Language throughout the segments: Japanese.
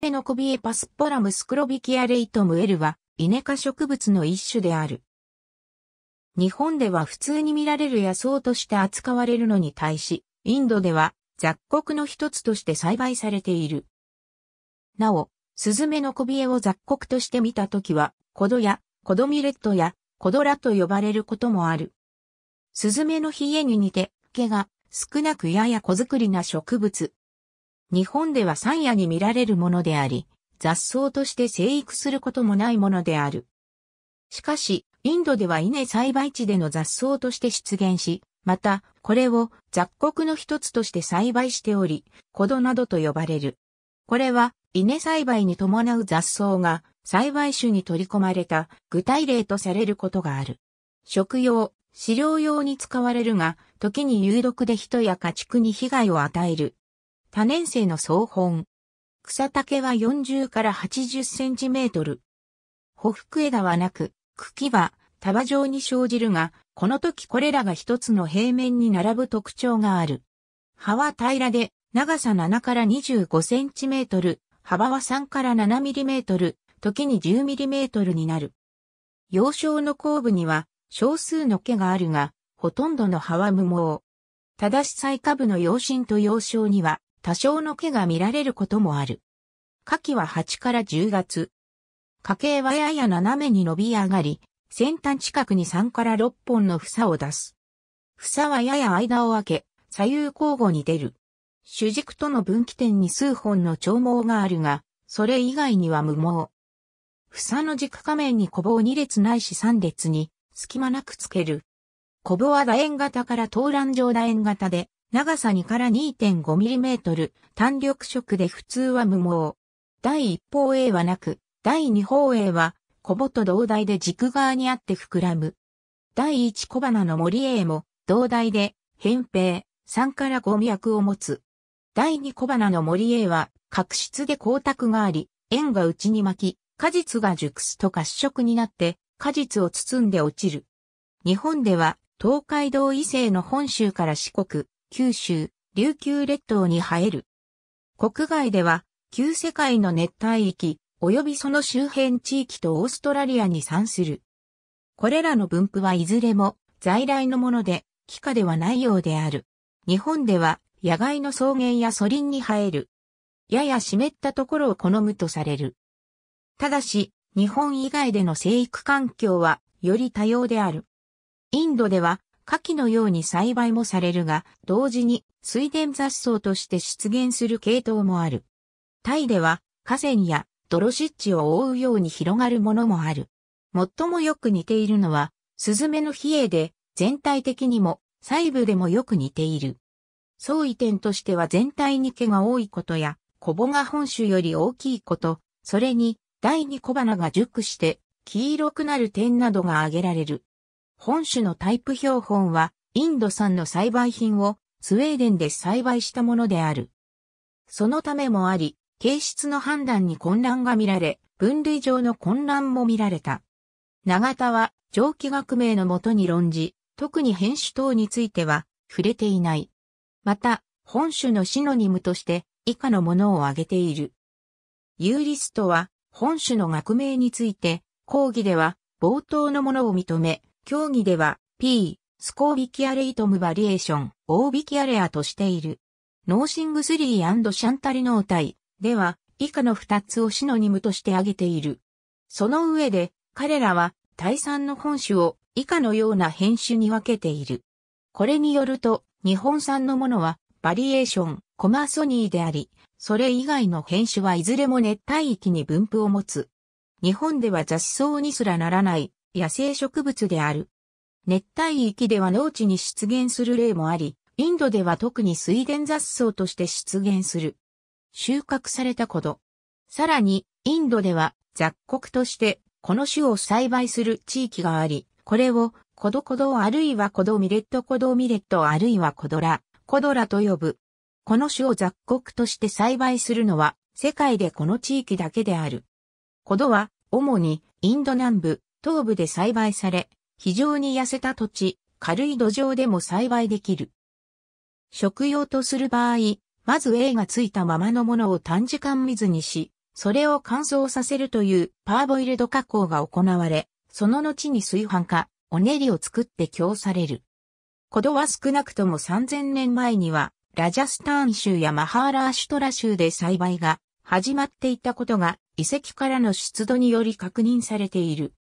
メノコビエパスポラムスクロビキアレイトムエルは、イネ科植物の一種である。日本では普通に見られる野草として扱われるのに対し、インドでは雑穀の一つとして栽培されている。なお、スズメのコビエを雑穀として見たときは、コドや、コドミレットや、コドラと呼ばれることもある。スズメのヒエに似て、毛が少なくやや小作りな植物、日本では山野に見られるものであり、雑草として生育することもないものである。しかし、インドでは稲栽培地での雑草として出現し、また、これを雑穀の一つとして栽培しており、コドなどと呼ばれる。これは、稲栽培に伴う雑草が栽培種に取り込まれた具体例とされることがある。食用、飼料用に使われるが、時に有毒で人や家畜に被害を与える多年生の総本。草丈は40から80センチメートル。ほふく枝はなく、茎は束状に生じるが、この時これらが一つの平面に並ぶ特徴がある。葉は平らで、長さ7から25センチメートル、幅は3から7ミリメートル、時に10ミリメートルになる。幼少の後部には少数の毛があるが、ほとんどの葉は無毛。ただし最下部の養心と幼少には多少の毛が見られることもある。夏季は8から10月。家計はやや斜めに伸び上がり、先端近くに3から6本の房を出す。房はやや間を空け、左右交互に出る。主軸との分岐点に数本の長毛があるが、それ以外には無毛。房の軸下面に小棒2列ないし3列に、隙間なくつける。小棒は楕円型から東乱状楕円型で、長さ2から 2.5mm、単緑色で普通は無毛。第一方 A はなく、第二方 A は、小ボと同大で軸側にあって膨らむ。第一小花の森 A も、同大で、扁平、3から5脈を持つ。第二小花の森 A は、角質で光沢があり、円が内に巻き、果実が熟すと褐色になって、果実を包んで落ちる。日本では、東海道以西の本州から四国、九州、琉球列島に生える。国外では、旧世界の熱帯域、及びその周辺地域とオーストラリアに産する。これらの分布はいずれも在来のもので、気化ではないようである。日本では野外の草原や素林に生える。やや湿ったところを好むとされる。ただし、日本以外での生育環境はより多様である。インドでは下記のように栽培もされるが、同時に水田雑草として出現する系統もある。タイでは河川や泥湿地を覆うように広がるものもある。最もよく似ているのは、スズメの比叡で、全体的にも、細部でもよく似ている。相違点としては全体に毛が多いことや、コボが本種より大きいこと、それに、第二小花が熟して、黄色くなる点などが挙げられる。本種のタイプ標本は、インド産の栽培品をスウェーデンで栽培したものである。そのためもあり、形質の判断に混乱が見られ、分類上の混乱も見られた。長田は、蒸気学名のもとに論じ、特に変種等については、触れていない。また、本種のシノニムとして、以下のものを挙げている。ユーリストは、本種の学名について、講義では、冒頭のものを認め、競技では P、スコービキアレイトムバリエーション、オービキアレアとしている。ノーシングスリーシャンタリノータイでは以下の2つをシノニムとして挙げている。その上で彼らは対産の本種を以下のような編種に分けている。これによると日本産のものはバリエーション、コマソニーであり、それ以外の編種はいずれも熱帯域に分布を持つ。日本では雑草にすらならない野生植物である。熱帯域では農地に出現する例もあり、インドでは特に水田雑草として出現する。収穫されたこと。さらに、インドでは雑穀としてこの種を栽培する地域があり、これをコドコドあるいはコドミレットコドミレットあるいはコドラ、コドラと呼ぶ。この種を雑穀として栽培するのは世界でこの地域だけである。コドは主にインド南部、東部で栽培され、非常に痩せた土地、軽い土壌でも栽培できる。食用とする場合、まず A がついたままのものを短時間水にし、それを乾燥させるというパーボイルド加工が行われ、その後に炊飯か、おねりを作って供される。古土は少なくとも3000年前には、ラジャスターン州やマハーラーシュトラ州で栽培が始まっていたことが遺跡からの出土により確認されている。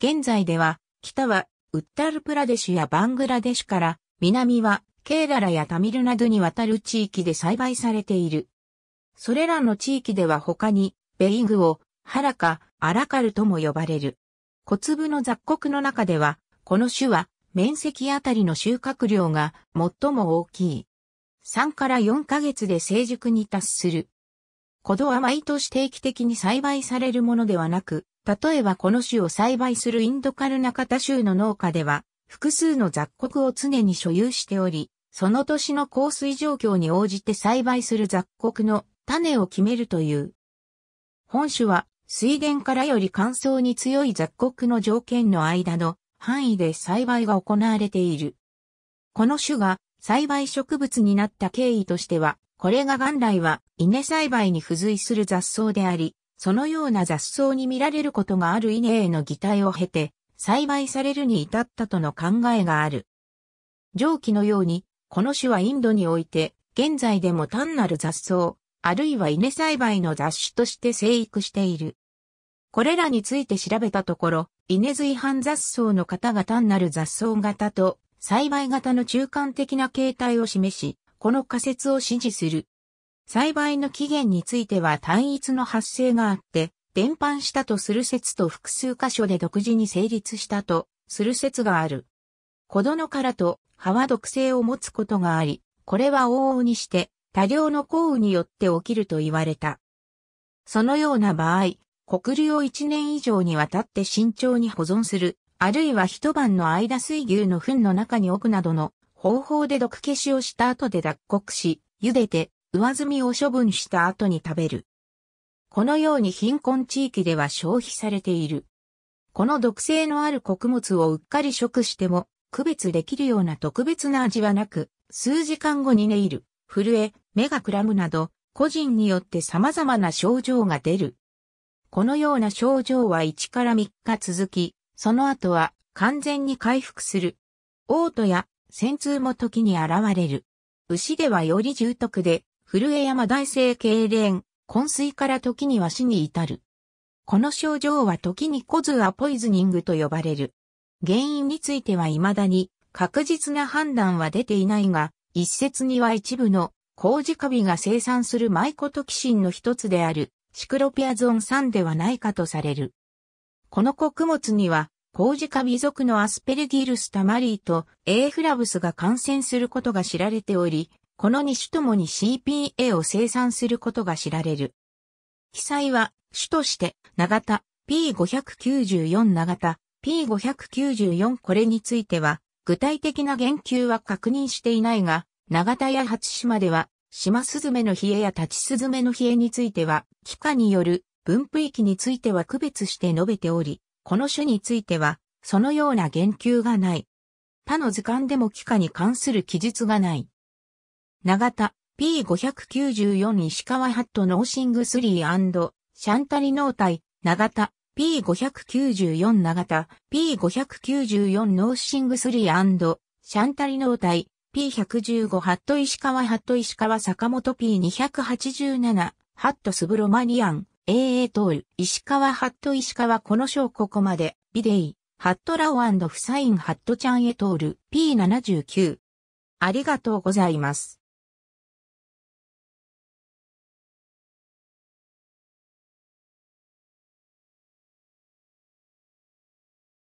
現在では、北はウッタルプラデシュやバングラデシュから、南はケーララやタミルなどにわたる地域で栽培されている。それらの地域では他に、ベイングを、ハラカ、アラカルとも呼ばれる。小粒の雑穀の中では、この種は、面積あたりの収穫量が最も大きい。3から4ヶ月で成熟に達する。コドは毎年定期的に栽培されるものではなく、例えばこの種を栽培するインドカルナカタ州の農家では、複数の雑穀を常に所有しており、その年の降水状況に応じて栽培する雑穀の種を決めるという。本種は水田からより乾燥に強い雑穀の条件の間の範囲で栽培が行われている。この種が栽培植物になった経緯としては、これが元来は稲栽培に付随する雑草であり、そのような雑草に見られることがある稲への擬態を経て、栽培されるに至ったとの考えがある。上記のように、この種はインドにおいて、現在でも単なる雑草、あるいは稲栽培の雑種として生育している。これらについて調べたところ、稲随伴雑草の方が単なる雑草型と栽培型の中間的な形態を示し、この仮説を支持する。栽培の起源については単一の発生があって、伝播したとする説と複数箇所で独自に成立したとする説がある。小殿からと葉は毒性を持つことがあり、これは往々にして多量の降雨によって起きると言われた。そのような場合、黒流を一年以上にわたって慎重に保存する、あるいは一晩の間水牛の糞の中に置くなどの方法で毒消しをした後で脱穀し、茹でて上積みを処分した後に食べる。このように貧困地域では消費されている。この毒性のある穀物をうっかり食しても、区別できるような特別な味はなく、数時間後に寝入る、震え、目がくらむなど、個人によって様々な症状が出る。このような症状は1から3日続き、その後は完全に回復する。嘔吐や、戦痛も時に現れる。牛ではより重篤で、古江山大生痙攣、昏睡から時には死に至る。この症状は時にコズアポイズニングと呼ばれる。原因については未だに確実な判断は出ていないが、一説には一部の麹カビが生産するマイコトキシンの一つであるシクロピアゾン酸ではないかとされる。この穀物には麹カビ属のアスペルギルスタマリーとエーフラブスが感染することが知られており、この2種ともに CPA を生産することが知られる。被災は、種として、長田 P594 長田 P594 これについては、具体的な言及は確認していないが、長田や八島では、島スズメの冷えや立ちスズメの冷えについては、期間による分布域については区別して述べており、この種については、そのような言及がない。他の図鑑でも期間に関する記述がない。長田 P594 石川ハットノーシング3シャンタリ脳体長田 P594 長田 P594 ノーシング3シャンタリ脳体 P115 ハット石川ハット石川坂本 P287 ハットスブロマニアン AA トール石川ハット石川この章ここまでビデイハットラオフサインハットちゃんエトール P79 ありがとうございます。